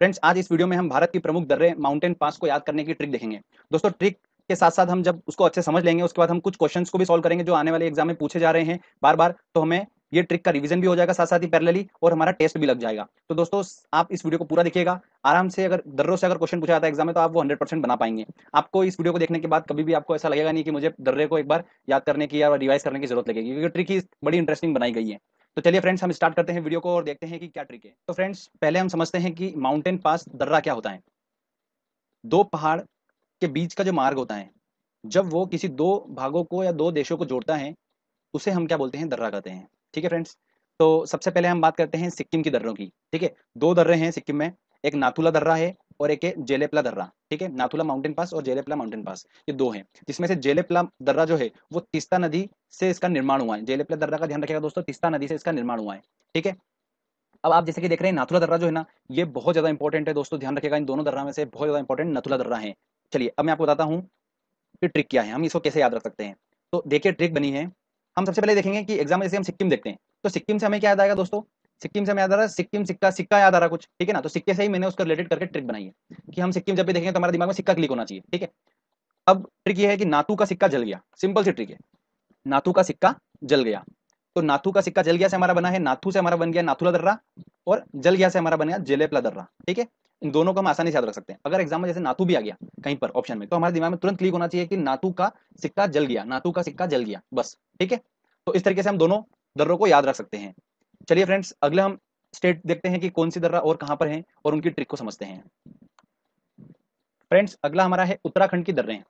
friends आज इस video में हम भारत की प्रमुख दर्रे माउंटेन पास को याद करने की ट्रिक देखेंगे दोस्तों ट्रिक के साथ साथ हम जब उसको अच्छे समझ लेंगे उसके बाद हम कुछ क्वेश्चंस को भी सॉल्व करेंगे जो आने वाले एग्जाम में पूछे जा रहे हैं बार बार तो हमें ये ट्रिक का रिवीजन भी हो जाएगा साथ साथ ही पैरेलली और हमारा टेस्ट भी लग जाएगा तो दोस्तों आप इस वीडियो को पूरा देखिएगा आराम से अगर दर्रों से अगर क्वेश्चन पूछा जाता है एग्जाम में तो आप वो हंड्रेड परसेंट बना पाएंगे आपको इस वीडियो को देखने के बाद कभी भी आपको ऐसा लगेगा नहीं कि मुझे दर्रे को एक बार याद करने की या रिवाइज करने की जरूरत लगेगी क्योंकि ट्रिक ही बड़ी इंटरेस्टिंग बनाई गई है तो चलिए फ्रेंड्स हम स्टार्ट करते हैं वीडियो को और देखते हैं कि क्या ट्रिक है तो फ्रेंड्स पहले हम समझते हैं कि माउंटेन पास दर्रा क्या होता है दो पहाड़ के बीच का जो मार्ग होता है जब वो किसी दो भागों को या दो देशों को जोड़ता है उसे हम क्या बोलते हैं दर्रा कहते हैं ठीक है फ्रेंड्स तो सबसे पहले हम बात करते हैं सिक्किम की दर्रों की ठीक है दो दर्रे हैं सिक्किम में एक नाथुला दर्रा है और एक है जेलेपला दर्रा ठीक है नाथुला माउंटेन पास और जेलेपला माउंटेन पास ये दो हैं जिसमें से जेलेपला दर्रा जो है वो तीस्ता नदी से इसका निर्माण हुआ है जेलेपला दर्रा का ध्यान रखेगा दोस्तों तीस्ता नदी से इसका निर्माण हुआ है ठीक है अब आप जैसे कि देख रहे हैं नाथुला दर्रा जो है ना ये बहुत ज्यादा इंपॉर्टेंट है दोस्तों ध्यान रखेगा इन दोनों दर्रा में से बहुत ज्यादा इंपॉर्टेंट नाथुला दर्रा है चलिए अब मैं आपको बताता हूँ कि ट्रिक क्या है हम इसको कैसे याद रख सकते हैं तो देखिए ट्रिक बनी है हम सबसे पहले देखेंगे कि एग्जाम जैसे हम सिक्किम देखते हैं तो सिक्किम से हमें क्या याद आएगा दोस्तों सिक्किम से हमें याद आ रहा है सिक्किम सिक्का सिक्का याद आ रहा कुछ ठीक है ना तो सिक्के से ही मैंने उसका रिलेटेड करके ट्रिक बनाई है कि हम सिक्किम जब भी देखेंगे तो हमारे दिमाग में सिक्का क्लिक होना चाहिए ठीक है अब ट्रिक ये है कि नातू का सिक्का जल गया सिंपल सी ट्रिक है नातू का सिक्का जल गया तो नाथू का सिक्का जल गया से हमारा बना है नाथू से हमारा बन गया नाथुला दर्रा और जल गया से हमारा बन गया जेलेपला दर्रा ठीक है इन दोनों को हम आसानी से याद रख सकते हैं अगर एग्जाम में जैसे नातू भी आ गया कहीं पर ऑप्शन में तो हमारे दिमाग में तुरंत क्लिक होना चाहिए कि नातू का सिक्का जल गया नातू का सिक्का जल गया बस ठीक है तो इस तरीके से हम दोनों दर्रों को याद रख सकते हैं चलिए फ्रेंड्स अगला हम स्टेट देखते हैं कि कौन सी दर्रा और कहाँ पर है और उनकी ट्रिक को समझते हैं फ्रेंड्स अगला हमारा है उत्तराखंड की दर्रे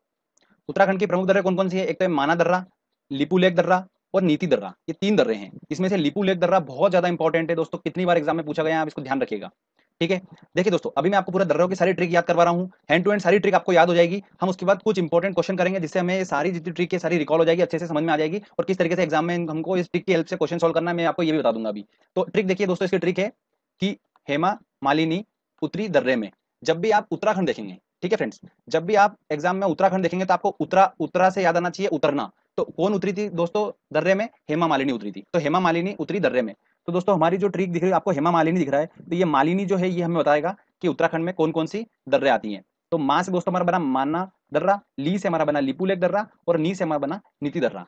उत्तराखंड की प्रमुख दर्रे कौन कौन सी है एक तो है माना दर्रा लिपू लेक दर्रा और नीति दर्रा ये तीन दर्रे हैं इसमें से लिपू लेक दर्रा बहुत ज्यादा इंपॉर्टेंट है दोस्तों कितनी बार एग्जाम में पूछा गया है आप इसको ध्यान रखिएगा ठीक है देखिए दोस्तों अभी मैं आपको पूरा दर्रो की सारी ट्रिक याद करवा रहा हूँ हैंड टू हैंड सारी ट्रिक आपको याद हो जाएगी हम उसके बाद कुछ इंपॉर्टेंट क्वेश्चन करेंगे जिससे हमें सारी जितनी ट्रिक है सारी रिकॉल हो जाएगी अच्छे से समझ में आ जाएगी और किस तरीके से एग्जाम में हमको इस ट्रिक की हेल्प से क्वेश्चन सोल्व करना मैं आपको ये भी बता दूंगा अभी तो ट्रिक देखिए दोस्तों इसकी ट्रिक है कि हेमा मालिनी उत्तरी दर्रे में जब भी आप उत्तराखंड देखेंगे ठीक है फ्रेंड्स जब भी आप एग्जाम में उत्तराखंड देखेंगे तो आपको उत्तरा उत्तरा से याद आना चाहिए उतरना तो कौन उतरी थी दोस्तों दर्रे में हेमा मालिनी उतरी थी तो हेमा मालिनी उतरी दर्रे में तो दोस्तों हमारी जो ट्रिक दिख रही है आपको हेमा मालिनी दिख रहा है तो ये मालिनी जो है ये हमें बताएगा कि उत्तराखंड में कौन कौन सी दर्रे आती हैं तो माँ से दोस्तों हमारा बना माना दर्रा ली से हमारा बना लिपुलेक दर्रा और नी से हमारा बना नीति दर्रा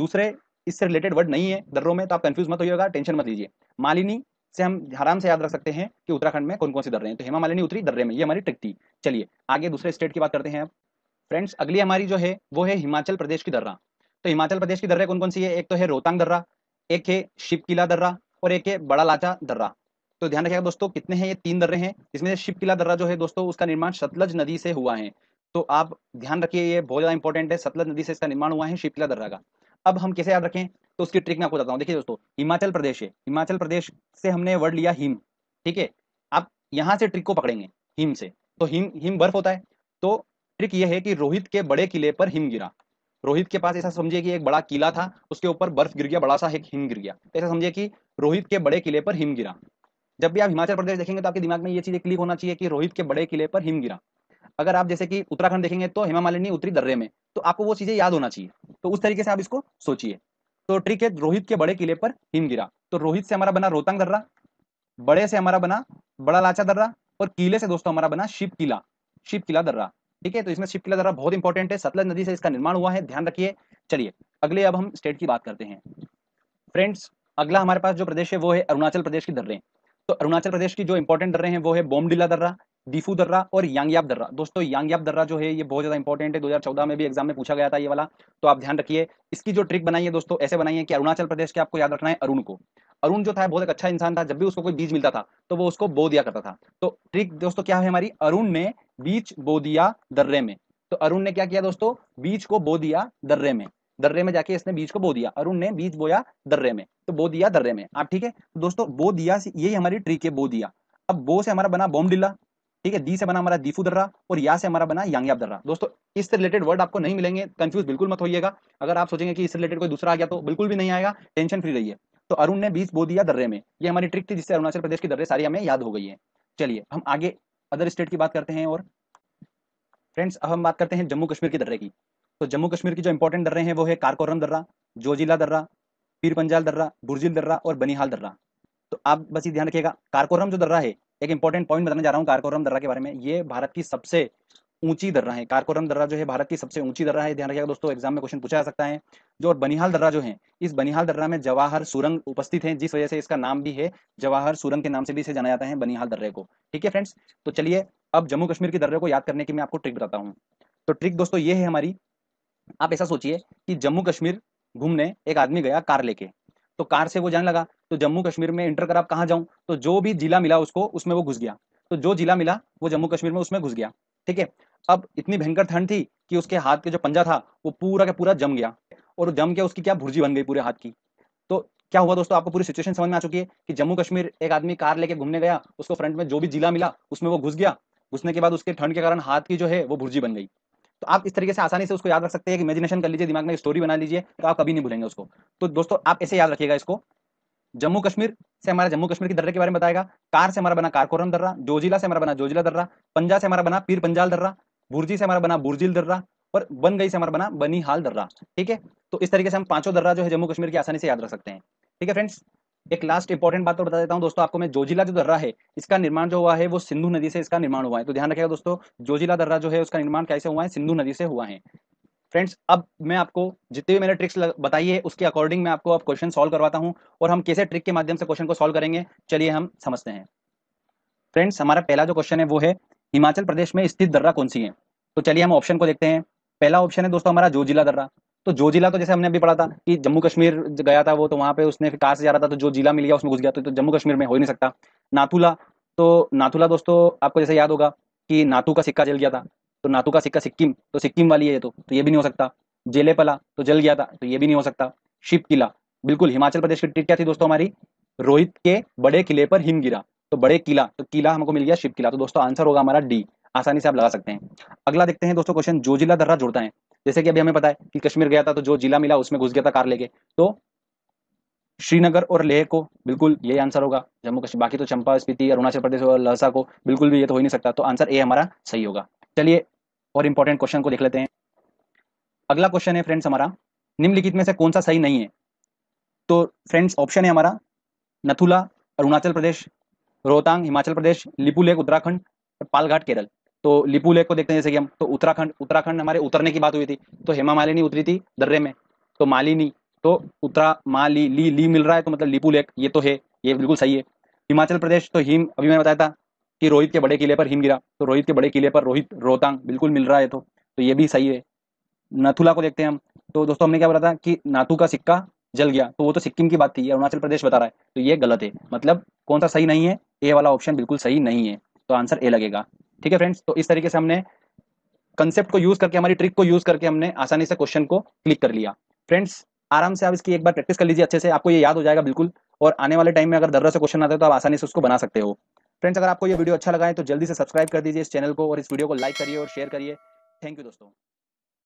दूसरे इससे रिलेटेड वर्ड नहीं है दर्रों में तो आप कंफ्यूज मत होगा टेंशन मत लीजिए मालिनी से हम आराम से याद रख सकते हैं कि उत्तराखंड में कौन कौन से दर्रे हैं तो हेमा मालिनी उतरी दर्रे में ये हमारी ट्रिक थी चलिए आगे दूसरे स्टेट की बात करते हैं फ्रेंड्स अगली हमारी जो है वो है हिमाचल प्रदेश की दर्रा तो हिमाचल प्रदेश की दर्रे कौन कौन सी है एक तो है रोहतांग दर्रा एक है शिप किला दर्रा और एक है बड़ा लाचा दर्रा तो ध्यान रखिएगा दोस्तों कितने हैं ये तीन दर्रे हैं इसमें शिव किला दर्रा जो है दोस्तों उसका निर्माण सतलज नदी से हुआ है तो आप ध्यान रखिए ये बहुत ज्यादा इंपॉर्टेंट है सतलज नदी से इसका निर्माण हुआ है शिव किला दर्रा का अब हम कैसे याद रखें तो उसकी ट्रिक मैं आपको बताता हूँ देखिए दोस्तों हिमाचल प्रदेश है हिमाचल प्रदेश से हमने वर्ड लिया हिम ठीक है आप यहाँ से ट्रिक को पकड़ेंगे हिम से तो हिम हिम बर्फ होता है तो ट्रिक ये है कि रोहित के बड़े किले पर हिम गिरा रोहित के पास ऐसा समझिए कि एक बड़ा किला था उसके ऊपर बर्फ गिर गया बड़ा सा एक हिम गिर गया तो ऐसा समझिए कि रोहित के बड़े किले पर हिम गिरा जब भी आप हिमाचल प्रदेश देखेंगे तो आपके दिमाग में ये चीजें क्लिक होना चाहिए कि रोहित के बड़े किले पर हिम गिरा अगर आप जैसे कि उत्तराखंड देखेंगे तो हेमा मालिनी दर्रे में तो आपको वो चीजें याद होना चाहिए तो उस तरीके से आप इसको सोचिए तो ट्रिक है रोहित के बड़े किले पर हिम गिरा तो रोहित से हमारा बना रोहतांग दर्रा बड़े से हमारा बना बड़ा लाचा दर्रा और किले से दोस्तों हमारा बना शिव किला शिव किला दर्रा ठीक है तो इसमें शिप किला दर्रा बहुत इंपॉर्टेंट है सतलज नदी से इसका निर्माण हुआ है ध्यान रखिए चलिए अगले अब हम स्टेट की बात करते हैं फ्रेंड्स अगला हमारे पास जो प्रदेश है वो है अरुणाचल प्रदेश की दर्रे तो अरुणाचल प्रदेश की जो इंपॉर्टेंट दर्रे हैं वो है बोमडिला दर्रा डीफू दर्रा और यांगयाब दर्रा दोस्तों यांगयाब दर्रा जो है ये बहुत ज्यादा इंपॉर्टेंट है 2014 में भी एग्जाम में पूछा गया था ये वाला तो आप ध्यान रखिए इसकी जो ट्रिक बनाई है दोस्तों ऐसे बनाइए कि अरुणाचल प्रदेश के आपको याद रखना है अरुण को अरुण जो था बहुत एक अच्छा इंसान था जब भी उसको कोई बीज मिलता था तो वो उसको बो दिया करता था तो ट्रिक दोस्तों क्या है हमारी अरुण ने बीज बो दिया दर्रे में तो अरुण ने क्या किया दोस्तों बीज को बो दिया दर्रे में दर्रे में जाके इसने बीज को बो दिया अरुण ने बीज बोया दर्रे में तो बो दिया दर्रे में आप ठीक है तो दोस्तों बो दिया यही हमारी ट्रिक है बो दिया अब बो से हमारा बना बोमडिल्ला ठीक है दी से बना हमारा दीफू दर्रा और या से हमारा बना यांगयाब दर्रा दोस्तों इससे रिलेटेड वर्ड आपको नहीं मिलेंगे कंफ्यूज बिल्कुल मत होइएगा अगर आप सोचेंगे कि इससे रिलेटेड कोई दूसरा आ गया तो बिल्कुल भी नहीं आएगा टेंशन फ्री रहिए तो अरुण ने बीस बो दिया दर्रे में ये हमारी ट्रिक थी जिससे अरुणाचल प्रदेश की दर्रे सारी हमें याद हो गई है चलिए हम आगे अदर स्टेट की बात करते हैं और फ्रेंड्स अब हम बात करते हैं जम्मू कश्मीर की दर्रे की तो जम्मू कश्मीर की जो इंपॉर्टेंट दर्रे हैं वो है कारकोरम दर्रा जोजिला दर्रा पीर पंजाल दर्रा बुर्जिल दर्रा और बनिहाल दर्रा तो आप बस ये ध्यान रखिएगा कारकोरम जो दर्रा है एक इंपॉर्टेंट पॉइंट बताने जा रहा हूँ कारकोरम दर्रा के बारे में ये भारत की सबसे ऊंची दर्रा है कारकोरम दर्रा जो है भारत की सबसे ऊंची दर्रा है ध्यान रखिएगा दोस्तों एग्जाम में क्वेश्चन पूछा जा सकता है जो और बनिहाल दर्रा जो है इस बनिहाल दर्रा में जवाहर सुरंग उपस्थित है जिस वजह से इसका नाम भी है जवाहर सुरंग के नाम से भी इसे जाना जाता है बनिहाल दर्रे को ठीक है फ्रेंड्स तो चलिए अब जम्मू कश्मीर के दर्रे को याद करने की मैं आपको ट्रिक बताता हूँ तो ट्रिक दोस्तों ये है हमारी आप ऐसा सोचिए कि जम्मू कश्मीर घूमने एक आदमी गया कार लेके तो कार से वो जाने लगा तो जम्मू कश्मीर में इंटर कर आप कहा जाऊं तो जो भी जिला मिला उसको उसमें वो घुस गया तो जो जिला मिला वो जम्मू कश्मीर में उसमें घुस गया ठीक है अब इतनी भयंकर ठंड थी कि उसके हाथ के जो पंजा था वो पूरा का पूरा जम गया और जम के उसकी क्या भुर्जी बन गई पूरे हाथ की तो क्या हुआ दोस्तों आपको पूरी सिचुएशन समझ में आ चुकी है कि जम्मू कश्मीर एक आदमी कार लेके घूमने गया उसको फ्रंट में जो भी जिला मिला उसमें वो घुस गया घुसने के बाद उसके ठंड के कारण हाथ की जो है वो भुर्जी बन गई तो आप इस तरीके से आसानी से उसको याद रख सकते हैं इमेजिनेशन कर लीजिए दिमाग में स्टोरी बना लीजिए तो आप कभी नहीं भूलेंगे उसको तो दोस्तों आप ऐसे याद रखिएगा इसको जम्मू कश्मीर से हमारा जम्मू कश्मीर की दर्रे के बारे में बताएगा कार से हमारा बना कारकोरम दर्रा जोजिला से हमारा बना जोजिला दर्रा पंजा से हमारा बना पीर पंजाल दर्रा बुर्जी से हमारा बना बुर्जिल दर्रा और बन गई से हमारा बना बनी हाल दर्रा ठीक है तो इस तरीके से हम पांचों दर्रा जो है जम्मू कश्मीर की आसानी से याद रख सकते हैं ठीक है फ्रेंड्स एक लास्ट इंपॉर्टेंट बात और तो बता देता हूँ दोस्तों आपको मैं जोजिला जो दर्रा है इसका निर्माण जो हुआ है वो सिंधु नदी से इसका निर्माण हुआ है तो ध्यान रखिएगा दोस्तों जोजिला दर्रा जो है उसका निर्माण कैसे हुआ है सिंधु नदी से हुआ है फ्रेंड्स अब मैं आपको जितने भी मैंने ट्रिक्स बताई है उसके अकॉर्डिंग मैं आपको अब क्वेश्चन सॉल्व करवाता हूँ और हम कैसे ट्रिक के माध्यम से क्वेश्चन को सॉल्व करेंगे चलिए हम समझते हैं फ्रेंड्स हमारा पहला जो क्वेश्चन है वो है हिमाचल प्रदेश में स्थित दर्रा कौन सी है तो चलिए हम ऑप्शन को देखते हैं पहला ऑप्शन है दोस्तों हमारा जोजिला दर्रा तो जो जिला तो जैसे हमने अभी पढ़ा था कि जम्मू कश्मीर गया था वो तो वहाँ पे उसने कार से जा रहा था तो जो जिला मिल गया उसमें घुस गया तो, तो जम्मू कश्मीर में हो ही नहीं सकता नाथुला तो नाथुला दोस्तों आपको जैसे याद होगा कि नाथू का सिक्का जल गया था तो नातू का सिक्का सिक्किम तो सिक्किम वाली है तो, तो ये भी नहीं हो सकता जेले पला तो जल गया था तो ये भी नहीं हो सकता शिप किला बिल्कुल हिमाचल प्रदेश की ट्रिक क्या थी दोस्तों हमारी रोहित के बड़े किले पर हिम गिरा तो बड़े किला तो किला हमको मिल गया शिप किला तो दोस्तों आंसर होगा हमारा डी आसानी से आप लगा सकते हैं अगला देखते हैं दोस्तों क्वेश्चन जो जिला दर्रा जुड़ता है जैसे कि अभी हमें पता है कि कश्मीर गया था तो जो जिला मिला उसमें घुस गया था कार लेके तो श्रीनगर और लेह को बिल्कुल ये आंसर होगा जम्मू कश्मीर बाकी तो चंपा स्पीति अरुणाचल प्रदेश और लहसा को बिल्कुल भी ये तो हो ही नहीं सकता तो आंसर ए हमारा सही होगा चलिए और इम्पोर्टेंट क्वेश्चन को देख लेते हैं अगला क्वेश्चन है फ्रेंड्स हमारा निम्नलिखित में से कौन सा सही नहीं है तो फ्रेंड्स ऑप्शन है हमारा नथुला अरुणाचल प्रदेश रोहतांग हिमाचल प्रदेश लिपू लेक उत्तराखंड और पालघाट केरल तो लिपू लेक को देखते हैं जैसे कि हम तो उत्तराखंड उत्तराखंड हमारे उतरने की बात हुई थी तो हेमा मालिनी उतरी थी दर्रे में तो मालिनी तो उत्तरा माली ली ली मिल रहा है तो मतलब लिपू लेक ये तो है ये बिल्कुल सही है हिमाचल प्रदेश तो हिम अभी मैंने बताया था कि रोहित के बड़े किले पर हिम गिरा तो रोहित के बड़े किले पर रोहित रोहतांग बिल्कुल मिल रहा है तो तो ये भी सही है नाथुला को देखते हैं हम तो दोस्तों हमने क्या बोला था कि नाथू का सिक्का जल गया तो वो तो सिक्किम की बात थी अरुणाचल प्रदेश बता रहा है तो ये गलत है मतलब कौन सा सही नहीं है ए वाला ऑप्शन बिल्कुल सही नहीं है तो आंसर ए लगेगा ठीक है फ्रेंड्स तो इस तरीके से हमने कंसेप्ट को यूज करके हमारी ट्रिक को यूज करके हमने आसानी से क्वेश्चन को क्लिक कर लिया फ्रेंड्स आराम से आप इसकी एक बार प्रैक्टिस कर लीजिए अच्छे से आपको ये याद हो जाएगा बिल्कुल और आने वाले टाइम में अगर दर्रा से क्वेश्चन आता है तो आप आसानी से उसको बना सकते हो फ्रेंड्स अगर आपको ये वीडियो अच्छा लगा है तो जल्दी से सब्सक्राइब कर दीजिए इस चैनल को और इस वीडियो को लाइक करिए और शेयर करिए थैंक यू दोस्तों